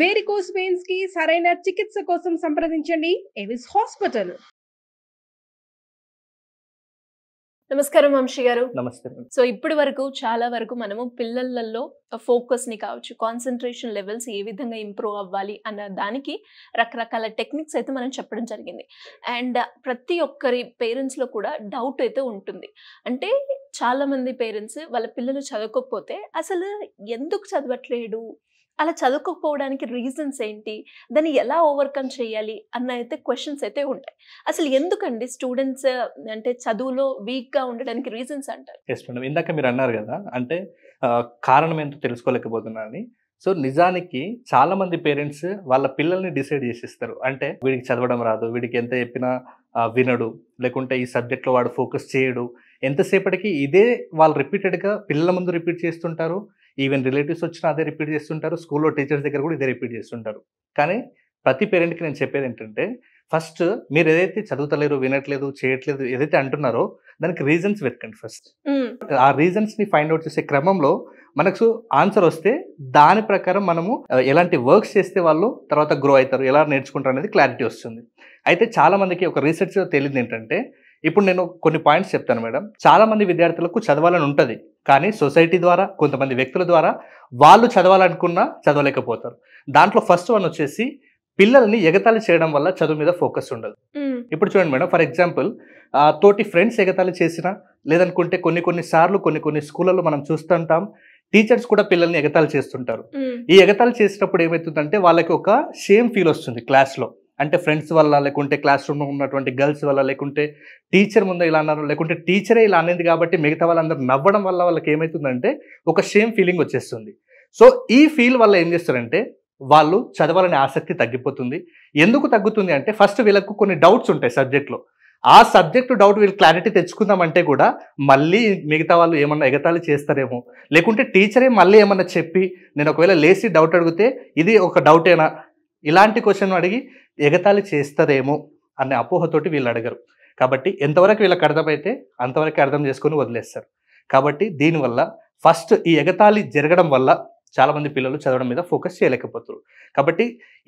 varicose veins కి సరైన చికిత్స కోసం సంప్రదించండి ఎవిస్ హాస్పిటల్ నమస్కారం వంశీ గారు నమస్కారం సో ఇప్పటి వరకు చాలా వరకు మనము పిల్లలలో ఫోకస్ ని కావచ్చు కాన్సన్ట్రేషన్ లెవెల్స్ ఏ విధంగా ఇంప్రూవ్ అవ్వాలి అన్న దానికి రకరకాల టెక్నిక్స్ అయితే మనం చెప్పడం జరిగింది అండ్ ప్రతి ఒక్కరి పేరెంట్స్ లో కూడా డౌట్ అయితే ఉంటుంది అంటే చాలా మంది పేరెంట్స్ వాళ్ళ పిల్లలు చదవకపోతే అసలు ఎందుకు చదవట్లేడు అలా చదువుకోకపోవడానికి రీజన్స్ ఏంటి దాన్ని ఎలా ఓవర్కమ్ చేయాలి అన్న అయితే క్వశ్చన్స్ అయితే ఉంటాయి అసలు ఎందుకండి స్టూడెంట్స్ అంటే చదువులో వీక్గా ఉండడానికి రీజన్స్ అంటారు ఎస్ మేడం ఇందాక మీరు అన్నారు కదా అంటే కారణం ఏంటో తెలుసుకోలేకపోతున్నా అని సో నిజానికి చాలా మంది పేరెంట్స్ వాళ్ళ పిల్లల్ని డిసైడ్ చేసిస్తారు అంటే వీడికి చదవడం రాదు వీడికి ఎంత చెప్పినా వినడు లేకుంటే ఈ సబ్జెక్ట్లో వాడు ఫోకస్ చేయడు ఎంతసేపటికి ఇదే వాళ్ళు రిపీటెడ్గా పిల్లల ముందు రిపీట్ చేస్తుంటారు ఈవెన్ రిలేటివ్స్ వచ్చినా అదే రిపీట్ చేస్తుంటారు స్కూల్లో టీచర్స్ దగ్గర కూడా ఇదే రిపీట్ చేస్తుంటారు కానీ ప్రతి పేరెంట్కి నేను చెప్పేది ఏంటంటే ఫస్ట్ మీరు ఏదైతే చదువుతలేరు వినట్లేదు చేయట్లేదు ఏదైతే అంటున్నారో దానికి రీజన్స్ వెతకండి ఫస్ట్ ఆ రీజన్స్ ని ఫైండ్ అవుట్ చేసే క్రమంలో మనకు ఆన్సర్ వస్తే దాని ప్రకారం మనము ఎలాంటి వర్క్స్ చేస్తే వాళ్ళు తర్వాత గ్రో అవుతారు ఎలా నేర్చుకుంటారు అనేది క్లారిటీ వస్తుంది అయితే చాలా మందికి ఒక రీసెర్చ్ తెలియదు ఏంటంటే ఇప్పుడు నేను కొన్ని పాయింట్స్ చెప్తాను మేడం చాలామంది విద్యార్థులకు చదవాలని ఉంటుంది కానీ సొసైటీ ద్వారా కొంతమంది వ్యక్తుల ద్వారా వాళ్ళు చదవాలనుకున్నా చదవలేకపోతారు దాంట్లో ఫస్ట్ వన్ వచ్చేసి పిల్లల్ని ఎగతాళి చేయడం వల్ల చదువు మీద ఫోకస్ ఉండదు ఇప్పుడు చూడండి మేడం ఫర్ ఎగ్జాంపుల్ తోటి ఫ్రెండ్స్ ఎగతాళి చేసిన లేదనుకుంటే కొన్ని కొన్ని సార్లు కొన్ని కొన్ని స్కూళ్ళలో మనం చూస్తుంటాం టీచర్స్ కూడా పిల్లల్ని ఎగతాళి చేస్తుంటారు ఈ ఎగతాళి చేసినప్పుడు ఏమవుతుందంటే వాళ్ళకి ఒక సేమ్ ఫీల్ వస్తుంది క్లాస్లో అంటే ఫ్రెండ్స్ వల్ల లేకుంటే క్లాస్ రూమ్లో ఉన్నటువంటి గర్ల్స్ వల్ల లేకుంటే టీచర్ ముందు ఇలా అన్నారు లేకుంటే టీచరే ఇలా అనేది కాబట్టి మిగతా వాళ్ళందరూ నవ్వడం వల్ల వాళ్ళకి ఏమవుతుందంటే ఒక సేమ్ ఫీలింగ్ వచ్చేస్తుంది సో ఈ ఫీల్ వల్ల ఏం చేస్తారంటే వాళ్ళు చదవాలనే ఆసక్తి తగ్గిపోతుంది ఎందుకు తగ్గుతుంది అంటే ఫస్ట్ వీళ్ళకు కొన్ని డౌట్స్ ఉంటాయి సబ్జెక్ట్లో ఆ సబ్జెక్టు డౌట్ వీళ్ళు క్లారిటీ తెచ్చుకుందామంటే కూడా మళ్ళీ మిగతా వాళ్ళు ఏమన్నా ఎగతాళి చేస్తారేమో లేకుంటే టీచరే మళ్ళీ ఏమన్నా చెప్పి నేను ఒకవేళ లేచి డౌట్ అడిగితే ఇది ఒక డౌటేనా ఇలాంటి క్వశ్చన్ అడిగి ఎగతాళి చేస్తారేమో అనే అపోహతోటి వీళ్ళు అడగరు కాబట్టి ఎంతవరకు వీళ్ళకి అర్థమైతే అంతవరకు అర్థం చేసుకొని వదిలేస్తారు కాబట్టి దీనివల్ల ఫస్ట్ ఈ ఎగతాళి జరగడం వల్ల చాలామంది పిల్లలు చదవడం మీద ఫోకస్ చేయలేకపోతారు కాబట్టి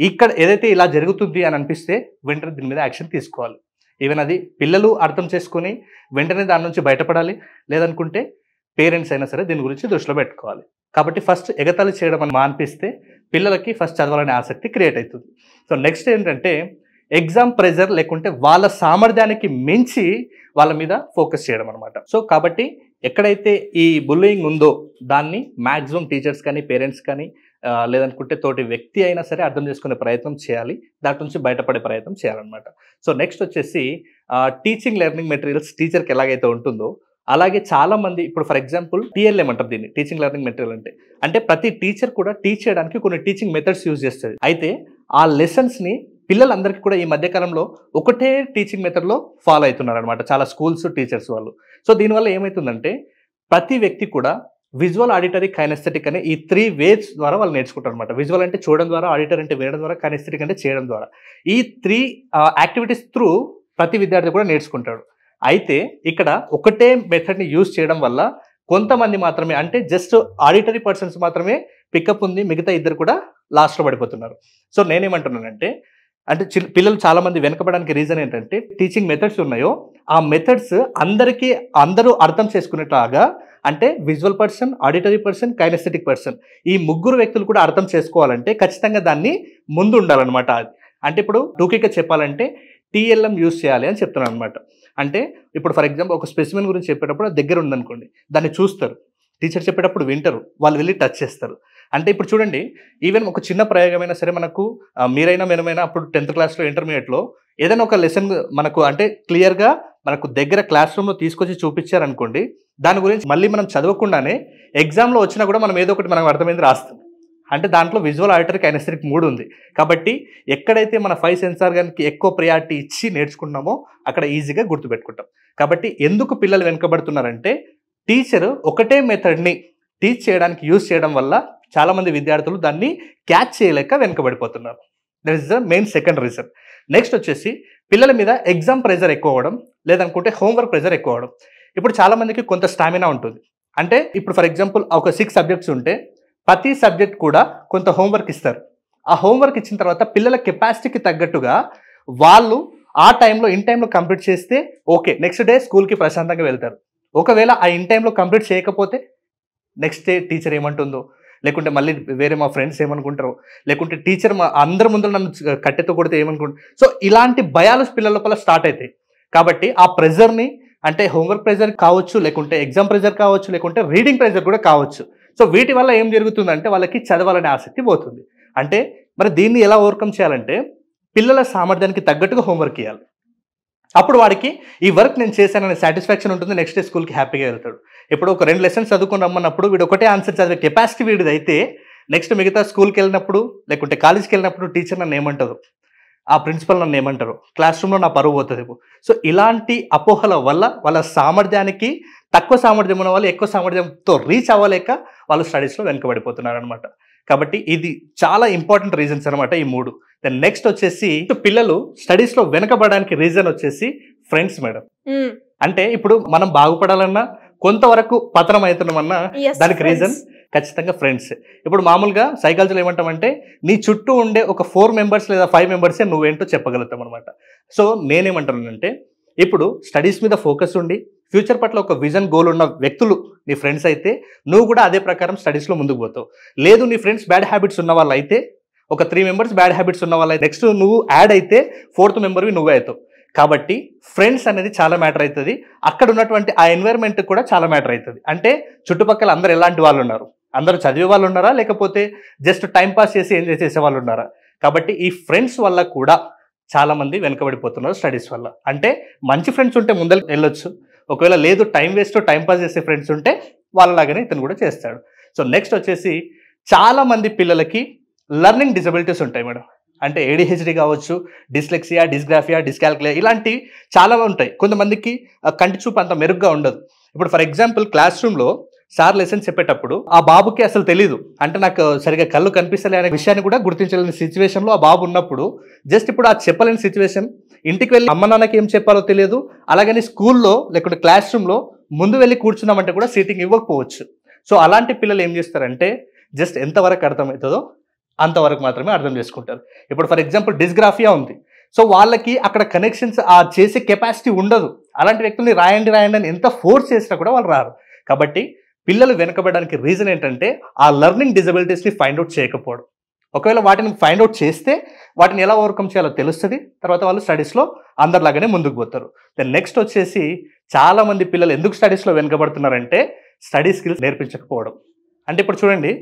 ఇక్కడ ఏదైతే ఇలా జరుగుతుంది అని అనిపిస్తే వెంటనే దీని మీద యాక్షన్ తీసుకోవాలి ఈవెన్ అది పిల్లలు అర్థం చేసుకొని వెంటనే దాని నుంచి బయటపడాలి లేదనుకుంటే పేరెంట్స్ అయినా సరే దీని గురించి దృష్టిలో పెట్టుకోవాలి కాబట్టి ఫస్ట్ ఎగతాళి చేయడం అని మానిపిస్తే పిల్లలకి ఫస్ట్ చదవాలనే ఆసక్తి క్రియేట్ అవుతుంది సో నెక్స్ట్ ఏంటంటే ఎగ్జామ్ ప్రెజర్ లేకుంటే వాళ్ళ సామర్థ్యానికి మించి వాళ్ళ మీద ఫోకస్ చేయడం అనమాట సో కాబట్టి ఎక్కడైతే ఈ బుల్లింగ్ ఉందో దాన్ని మ్యాక్సిమం టీచర్స్ కానీ పేరెంట్స్ కానీ లేదనుకుంటే తోటి వ్యక్తి అయినా సరే అర్థం చేసుకునే ప్రయత్నం చేయాలి దాటి నుంచి బయటపడే ప్రయత్నం చేయాలన్నమాట సో నెక్స్ట్ వచ్చేసి టీచింగ్ లెర్నింగ్ మెటీరియల్స్ టీచర్కి ఎలాగైతే ఉంటుందో అలాగే చాలా మంది ఇప్పుడు ఫర్ ఎగ్జాంపుల్ టీఎల్ఎం అంటారు దీన్ని టీచింగ్ లెర్నింగ్ మెటీరియల్ అంటే అంటే ప్రతి టీచర్ కూడా టీచ్ చేయడానికి కొన్ని టీచింగ్ మెథడ్స్ యూజ్ చేస్తుంది అయితే ఆ లెసన్స్ని పిల్లలందరికీ కూడా ఈ మధ్యకాలంలో ఒకటే టీచింగ్ మెథడ్లో ఫాలో అవుతున్నారు అనమాట చాలా స్కూల్స్ టీచర్స్ వాళ్ళు సో దీనివల్ల ఏమవుతుందంటే ప్రతి వ్యక్తి కూడా విజువల్ ఆడిటరీ కైనస్థెటిక్ అనే ఈ త్రీ వేజ్ ద్వారా వాళ్ళు నేర్చుకుంటారు అనమాట విజువల్ అంటే చూడడం ద్వారా ఆడిటర్ అంటే వినడం ద్వారా కైనస్థెటిక్ అంటే చేయడం ద్వారా ఈ త్రీ యాక్టివిటీస్ త్రూ ప్రతి విద్యార్థి కూడా నేర్చుకుంటాడు అయితే ఇక్కడ ఒకటే మెథడ్ని యూజ్ చేయడం వల్ల కొంతమంది మాత్రమే అంటే జస్ట్ ఆడిటరీ పర్సన్స్ మాత్రమే పికప్ ఉంది మిగతా ఇద్దరు కూడా లాస్ట్లో పడిపోతున్నారు సో నేనేమంటున్నానంటే అంటే చి పిల్లలు చాలామంది వెనకబడడానికి రీజన్ ఏంటంటే టీచింగ్ మెథడ్స్ ఉన్నాయో ఆ మెథడ్స్ అందరికీ అందరూ అర్థం చేసుకునేట్లాగా అంటే visual person auditory person kinesthetic person ఈ ముగ్గురు వ్యక్తులు కూడా అర్థం చేసుకోవాలంటే ఖచ్చితంగా దాన్ని ముందు ఉండాలన్నమాట అంటే ఇప్పుడు టూకీగా చెప్పాలంటే టీఎల్ఎం యూజ్ చేయాలి అని చెప్తున్నాను అనమాట అంటే ఇప్పుడు ఫర్ ఎగ్జాంపుల్ ఒక స్పెసిమెన్ గురించి చెప్పేటప్పుడు దగ్గర ఉందనుకోండి దాన్ని చూస్తారు టీచర్ చెప్పేటప్పుడు వింటారు వాళ్ళు వెళ్ళి టచ్ చేస్తారు అంటే ఇప్పుడు చూడండి ఈవెన్ ఒక చిన్న ప్రయోగమైనా సరే మనకు మీరైనా మేనమైనా అప్పుడు టెన్త్ క్లాస్లో ఇంటర్మీడియట్లో ఏదైనా ఒక లెసన్ మనకు అంటే క్లియర్గా మనకు దగ్గర క్లాస్ రూమ్లో తీసుకొచ్చి చూపించారనుకోండి దాని గురించి మళ్ళీ మనం చదవకుండానే ఎగ్జామ్లో వచ్చినా కూడా మనం ఏదో ఒకటి మనం అర్థమైంది రాస్తాం అంటే దాంట్లో విజువల్ ఆడిటర్కి అనస్థెటిక్ మూడు ఉంది కాబట్టి ఎక్కడైతే మన ఫైవ్ సెన్సార్ కనుక ఎక్కువ ప్రయారిటీ ఇచ్చి నేర్చుకుంటున్నామో అక్కడ ఈజీగా గుర్తుపెట్టుకుంటాం కాబట్టి ఎందుకు పిల్లలు వెనుకబడుతున్నారంటే టీచర్ ఒకటే మెథడ్ని టీచ్ చేయడానికి యూజ్ చేయడం వల్ల చాలామంది విద్యార్థులు దాన్ని క్యాచ్ చేయలేక వెనుకబడిపోతున్నారు that is the main second reason next వచ్చేసి పిల్లల మీద ఎగ్జామ్ ప్రెజర్ ఎక్కువ అవ్వడం లేదనుకుంటే హోంవర్క్ ప్రెజర్ ఎక్కువ అవ్వడం ఇప్పుడు చాలామందికి కొంత స్టామినా ఉంటుంది అంటే ఇప్పుడు ఫర్ ఎగ్జాంపుల్ ఒక సిక్స్ సబ్జెక్ట్స్ ఉంటే ప్రతి సబ్జెక్ట్ కూడా కొంత హోంవర్క్ ఇస్తారు ఆ హోంవర్క్ ఇచ్చిన తర్వాత పిల్లల కెపాసిటీకి తగ్గట్టుగా వాళ్ళు ఆ టైంలో ఇన్ టైంలో కంప్లీట్ చేస్తే ఓకే నెక్స్ట్ డే స్కూల్కి ప్రశాంతంగా వెళ్తారు ఒకవేళ ఆ ఇన్ టైంలో కంప్లీట్ చేయకపోతే నెక్స్ట్ డే టీచర్ ఏమంటుందో లేకుంటే మళ్ళీ వేరే మా ఫ్రెండ్స్ ఏమనుకుంటారో లేకుంటే టీచర్ మా అందరి ముందు నన్ను కట్టెతో కొడితే ఏమనుకుంటారు సో ఇలాంటి భయాలు పిల్లల లోపల స్టార్ట్ అవుతాయి కాబట్టి ఆ ప్రెజర్ని అంటే హోంవర్క్ ప్రెజర్ కావచ్చు లేకుంటే ఎగ్జామ్ ప్రెజర్ కావచ్చు లేకుంటే రీడింగ్ ప్రెజర్ కూడా కావచ్చు సో వీటి వల్ల ఏం జరుగుతుందంటే వాళ్ళకి చదవాలనే ఆసక్తి పోతుంది అంటే మరి దీన్ని ఎలా ఓవర్కమ్ చేయాలంటే పిల్లల సామర్థ్యానికి తగ్గట్టుగా హోంవర్క్ ఇవ్వాలి అప్పుడు వాడికి ఈ వర్క్ నేను చేశాననే సాటిస్ఫాక్షన్ ఉంటుంది నెక్స్ట్ డే స్కూల్కి హ్యాపీగా వెళ్తాడు ఇప్పుడు ఒక రెండు లెసన్స్ చదువుకుని రమ్మన్నప్పుడు వీడు ఒకటే ఆన్సర్ చదివే కెపాసిటీ వీడిది అయితే నెక్స్ట్ మిగతా స్కూల్కి వెళ్ళినప్పుడు లేకుంటే కాలేజ్కి వెళ్ళినప్పుడు టీచర్ నన్ను ఏమంటారు ఆ ప్రిన్సిపల్ నన్ను ఏమంటారు క్లాస్ రూమ్లో నా పరువు పోతుంది సో ఇలాంటి అపోహల వల్ల వాళ్ళ సామర్థ్యానికి తక్కువ సామర్థ్యం ఉన్న వాళ్ళు ఎక్కువ సామర్థ్యంతో రీచ్ అవ్వలేక వాళ్ళు స్టడీస్లో వెనుకబడిపోతున్నారు అనమాట కాబట్టి ఇది చాలా ఇంపార్టెంట్ రీజన్స్ అనమాట ఈ మూడు దెన్ నెక్స్ట్ వచ్చేసి పిల్లలు స్టడీస్లో వెనకబడడానికి రీజన్ వచ్చేసి ఫ్రెండ్స్ మేడం అంటే ఇప్పుడు మనం బాగుపడాలన్నా కొంతవరకు పతనం అవుతున్నామన్నా దానికి రీజన్ ఖచ్చితంగా ఫ్రెండ్స్ ఇప్పుడు మామూలుగా సైకాలజీలో ఏమంటామంటే నీ చుట్టూ ఉండే ఒక ఫోర్ మెంబర్స్ లేదా ఫైవ్ మెంబర్సే నువ్వేంటో చెప్పగలుగుతాం అనమాట సో నేనేమంటానంటే ఇప్పుడు స్టడీస్ మీద ఫోకస్ ఉండి ఫ్యూచర్ పట్ల ఒక విజన్ గోల్ ఉన్న వ్యక్తులు నీ ఫ్రెండ్స్ అయితే నువ్వు కూడా అదే ప్రకారం స్టడీస్లో ముందుకు పోతావు లేదు నీ ఫ్రెండ్స్ బ్యాడ్ హ్యాబిట్స్ ఉన్న వాళ్ళు అయితే ఒక త్రీ మెంబర్స్ బ్యాడ్ హ్యాబిట్స్ ఉన్న వాళ్ళు నెక్స్ట్ నువ్వు యాడ్ అయితే ఫోర్త్ మెంబర్వి నువ్వే అవుతావు కాబట్టి ఫ్రెండ్స్ అనేది చాలా మ్యాటర్ అవుతుంది అక్కడ ఉన్నటువంటి ఆ ఎన్వైర్న్మెంట్ కూడా చాలా మ్యాటర్ అవుతుంది అంటే చుట్టుపక్కల అందరు ఎలాంటి వాళ్ళు ఉన్నారు అందరూ చదివే వాళ్ళు ఉన్నారా లేకపోతే జస్ట్ టైంపాస్ చేసి ఎంజాయ్ చేసే వాళ్ళు ఉన్నారా కాబట్టి ఈ ఫ్రెండ్స్ వల్ల కూడా చాలామంది వెనుకబడిపోతున్నారు స్టడీస్ వల్ల అంటే మంచి ఫ్రెండ్స్ ఉంటే ముందర వెళ్ళొచ్చు ఒకవేళ లేదు టైం వేస్ట్ టైం పాస్ చేసే ఫ్రెండ్స్ ఉంటే వాళ్ళలాగానే ఇతను కూడా చేస్తాడు సో నెక్స్ట్ వచ్చేసి చాలామంది పిల్లలకి లర్నింగ్ డిజబిలిటీస్ ఉంటాయి మేడం అంటే ఏడిహెచ్డి కావచ్చు డిస్లెక్సియా డిస్గ్రాఫియా డిస్కాల్కులే ఇలాంటివి చాలా ఉంటాయి కొంతమందికి కంటి చూపు అంత మెరుగ్గా ఉండదు ఇప్పుడు ఫర్ ఎగ్జాంపుల్ క్లాస్ రూమ్లో సార్ లెసన్ చెప్పేటప్పుడు ఆ బాబుకి అసలు తెలీదు అంటే నాకు సరిగా కళ్ళు కనిపిస్తలే అనే విషయాన్ని కూడా గుర్తించలేని సిచ్యువేషన్లో ఆ బాబు ఉన్నప్పుడు జస్ట్ ఇప్పుడు ఆ చెప్పలేని సిచ్యువేషన్ ఇంటికి వెళ్ళి అమ్మ నాన్నకి ఏం చెప్పాలో తెలియదు అలాగని స్కూల్లో లేకుంటే క్లాస్ రూమ్లో ముందు వెళ్ళి కూర్చున్నామంటే కూడా సీటింగ్ ఇవ్వకపోవచ్చు సో అలాంటి పిల్లలు ఏం చేస్తారంటే జస్ట్ ఎంతవరకు అర్థమవుతుందో అంతవరకు మాత్రమే అర్థం చేసుకుంటారు ఇప్పుడు ఫర్ ఎగ్జాంపుల్ డిస్గ్రాఫియా ఉంది సో వాళ్ళకి అక్కడ కనెక్షన్స్ ఆ చేసే కెపాసిటీ ఉండదు అలాంటి వ్యక్తుల్ని రాయండి రాయండి అని ఎంత ఫోర్స్ చేసినా కూడా వాళ్ళు రారు కాబట్టి పిల్లలు వెనకబడడానికి రీజన్ ఏంటంటే ఆ లెర్నింగ్ డిజబిలిటీస్ని ఫైండ్అవుట్ చేయకపోవడం ఒకవేళ వాటిని ఫైండ్అవుట్ చేస్తే వాటిని ఎలా ఓవర్కమ్ చేయాలో తెలుస్తుంది తర్వాత వాళ్ళు స్టడీస్లో అందరిలాగానే ముందుకు పోతారు దెన్ నెక్స్ట్ వచ్చేసి చాలామంది పిల్లలు ఎందుకు స్టడీస్లో వెనుకబడుతున్నారంటే స్టడీ స్కిల్స్ నేర్పించకపోవడం అంటే ఇప్పుడు చూడండి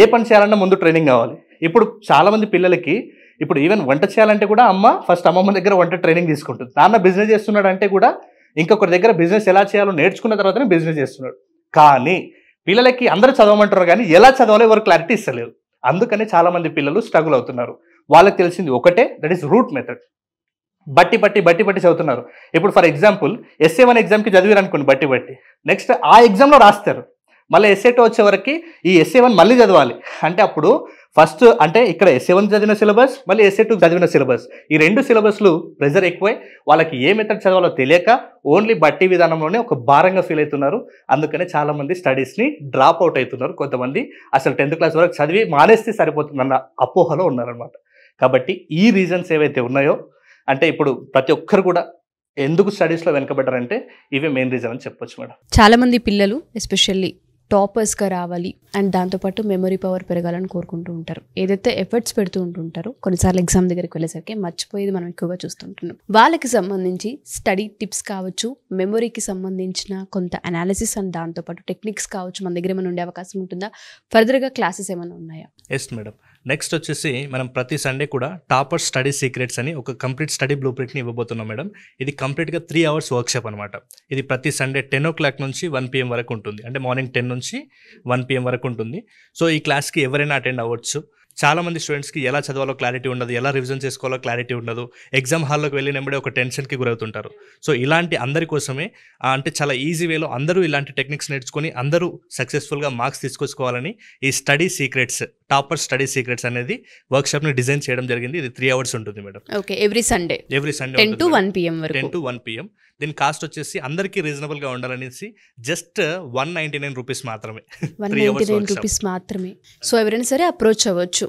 ఏ పని చేయాలన్నా ముందు ట్రైనింగ్ కావాలి ఇప్పుడు చాలామంది పిల్లలకి ఇప్పుడు ఈవెన్ వంట చేయాలంటే కూడా అమ్మ ఫస్ట్ అమ్మమ్మ దగ్గర వంట ట్రైనింగ్ తీసుకుంటుంది నాన్న బిజినెస్ చేస్తున్నాడు అంటే కూడా ఇంకొకరి దగ్గర బిజినెస్ ఎలా చేయాలో నేర్చుకున్న తర్వాతనే బిజినెస్ చేస్తున్నాడు కానీ పిల్లలకి అందరూ చదవమంటారు కానీ ఎలా చదవాలో ఎవరు క్లారిటీ ఇస్తలేరు అందుకనే చాలామంది పిల్లలు స్ట్రగుల్ అవుతున్నారు వాళ్ళకి తెలిసింది ఒకటే దట్ ఈస్ రూట్ మెథడ్ బట్టి బట్టి బట్టి బట్టి చదువుతున్నారు ఇప్పుడు ఫర్ ఎగ్జాంపుల్ ఎస్ఏ వన్ ఎగ్జామ్కి చదివారు అనుకోండి బట్టి బట్టి నెక్స్ట్ ఆ ఎగ్జామ్లో రాస్తారు మళ్ళీ ఎస్ఏ టూ వచ్చే వరకు ఈ ఎస్ఏ వన్ మళ్ళీ చదవాలి అంటే అప్పుడు ఫస్ట్ అంటే ఇక్కడ ఎస్ఏ వన్ చదివిన సిలబస్ మళ్ళీ ఎస్ఏ టూ చదివిన సిలబస్ ఈ రెండు సిలబస్లు ప్రెజర్ ఎక్కువై వాళ్ళకి ఏ మెథడ్ చదవాలో తెలియక ఓన్లీ బట్టి విధానంలోనే ఒక భారంగా ఫీల్ అవుతున్నారు అందుకనే చాలామంది స్టడీస్ని డ్రాప్ అవుట్ అవుతున్నారు కొంతమంది అసలు టెన్త్ క్లాస్ వరకు చదివి మానేస్తే సరిపోతుందన్న అపోహలో ఉన్నారనమాట కాబట్టి ఈ రీజన్స్ ఏవైతే ఉన్నాయో అంటే ఇప్పుడు ప్రతి ఒక్కరు కూడా ఎందుకు స్టడీస్లో వెనకబడ్డారంటే ఇవే మెయిన్ రీజన్ అని చెప్పొచ్చు మేడం చాలామంది పిల్లలు ఎస్పెషల్లీ టాపర్స్గా రావాలి అండ్ దాంతోపాటు మెమరీ పవర్ పెరగాలని కోరుకుంటూ ఉంటారు ఏదైతే ఎఫర్ట్స్ పెడుతూ ఉంటుంటారో కొన్నిసార్లు ఎగ్జామ్ దగ్గరికి వెళ్ళేసరికి మర్చిపోయేది మనం ఎక్కువగా చూస్తుంటున్నాం వాళ్ళకి సంబంధించి స్టడీ టిప్స్ కావచ్చు మెమొరీకి సంబంధించిన కొంత అనాలిసిస్ అండ్ దాంతోపాటు టెక్నిక్స్ కావచ్చు మన దగ్గర ఏమైనా ఉండే అవకాశం ఉంటుందా ఫర్దర్గా క్లాసెస్ ఏమైనా ఉన్నాయా ఎస్ మేడం నెక్స్ట్ వచ్చేసి మనం ప్రతి సండే కూడా టాపర్ స్టడీ సీక్రెట్స్ అని ఒక కంప్లీట్ స్టడీ బ్లూ ప్రింట్ని ఇవ్వబోతున్నాం మేడం ఇది కంప్లీట్గా త్రీ అవర్స్ వర్క్షాప్ అనమాట ఇది ప్రతి సండే టెన్ ఓ క్లాక్ నుంచి వన్ పిఎం వరకు ఉంటుంది అంటే మార్నింగ్ టెన్ నుంచి వన్ పిఎం వరకు ఉంటుంది సో ఈ క్లాస్కి ఎవరైనా అటెండ్ అవ్వచ్చు చాలామంది స్టూడెంట్స్కి ఎలా చదవాలో క్లారిటీ ఉండదు ఎలా రివిజన్ చేసుకోవాలో క్లారిటీ ఉండదు ఎగ్జామ్ హాల్లోకి వెళ్ళినప్పుడే ఒక టెన్షన్కి గురవుతుంటారు సో ఇలాంటి అందరి కోసమే అంటే చాలా ఈజీ వేలో అందరూ ఇలాంటి టెక్నిక్స్ నేర్చుకొని అందరూ సక్సెస్ఫుల్గా మార్క్స్ తీసుకొచ్చుకోవాలని ఈ study secrets topper study secrets అనేది వర్క్షాప్ని డిజైన్ చేయడం జరిగింది ఇది త్రీ అవర్స్ ఉంటుంది madam okay every Sunday every Sunday ten to one PM ten to one PM దీని కాస్ట్ వచ్చేసి అందరికీ రీజనబుల్ గా ఉండాలనేసి just one ninety nine rupees మాత్రమే వన్ నైన్టీ నైన్ రూపీస్ మాత్రమే సో ఎవరైనా సరే అప్రోచ్ అవ్వచ్చు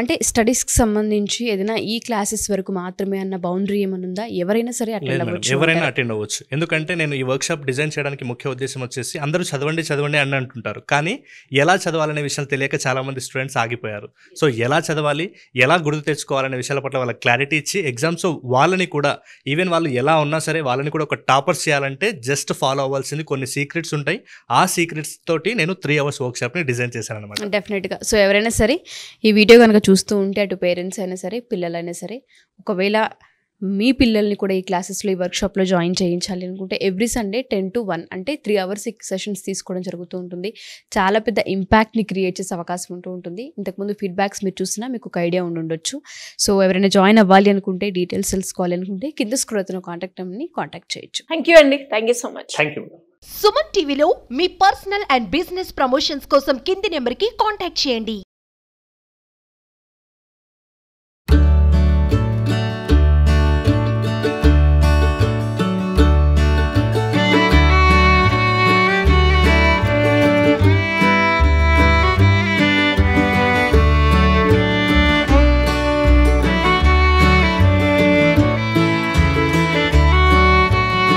అంటే స్టడీస్కి సంబంధించి ఏదైనా ఈ క్లాసెస్ వరకు మాత్రమే అన్న బౌండరీ ఏమైనా ఉందా ఎవరైనా సరే అటెండ్ అవ్వచ్చు ఎవరైనా అటెండ్ అవ్వచ్చు ఎందుకంటే నేను ఈ వర్క్షాప్ డిజైన్ చేయడానికి ముఖ్య ఉద్దేశం వచ్చేసి అందరూ చదవండి చదవండి అని అంటుంటారు కానీ ఎలా చదవాలనే విషయాలు తెలియక చాలా మంది స్టూడెంట్స్ ఆగిపోయారు సో ఎలా చదవాలి ఎలా గుర్తు తెచ్చుకోవాలనే విషయాల పట్ల వాళ్ళ క్లారిటీ ఇచ్చి ఎగ్జామ్స్ వాళ్ళని కూడా ఈవెన్ వాళ్ళు ఎలా ఉన్నా సరే వాళ్ళని కూడా ఒక టాపర్ చేయాలంటే జస్ట్ ఫాలో అవ్వాల్సింది కొన్ని సీక్రెట్స్ ఉంటాయి ఆ సీక్రెట్స్ తోటి నేను త్రీ అవర్స్ వర్క్ షాప్ని డిజైన్ చేశాను అనమాట డెఫినెట్గా సో ఎవరైనా సరే ఈ వీడియో కనుక చూస్తూ ఉంటే అటు పేరెంట్స్ అయినా సరే పిల్లలైనా సరే ఒకవేళ మీ పిల్లల్ని కూడా ఈ క్లాసెస్లో ఈ వర్క్షాప్లో జాయిన్ చేయించాలి అనుకుంటే every Sunday ten to one అంటే త్రీ అవర్స్ సెషన్స్ తీసుకోవడం జరుగుతూ ఉంటుంది చాలా పెద్ద ఇంపాక్ట్ని క్రియేట్ చేసే అవకాశం ఉంటూ ఉంటుంది ఇంతకుముందు ఫీడ్బ్యాక్స్ మీరు చూసినా మీకు ఒక ఐడియా ఉండి ఉండొచ్చు సో ఎవరైనా జాయిన్ అవ్వాలి అనుకుంటే డీటెయిల్స్ తెలుసుకోవాలి అనుకుంటే కింద స్క్రోల్ కాంటాక్ట్ నెంబర్ని కాంటాక్ట్ చేయొచ్చు థ్యాంక్ యూ అండి thank you so much thank you Suman టీవీలో మీ పర్సనల్ అండ్ బిజినెస్ ప్రమోషన్స్ కోసం కింది నెంబర్కి కాంటాక్ట్ చేయండి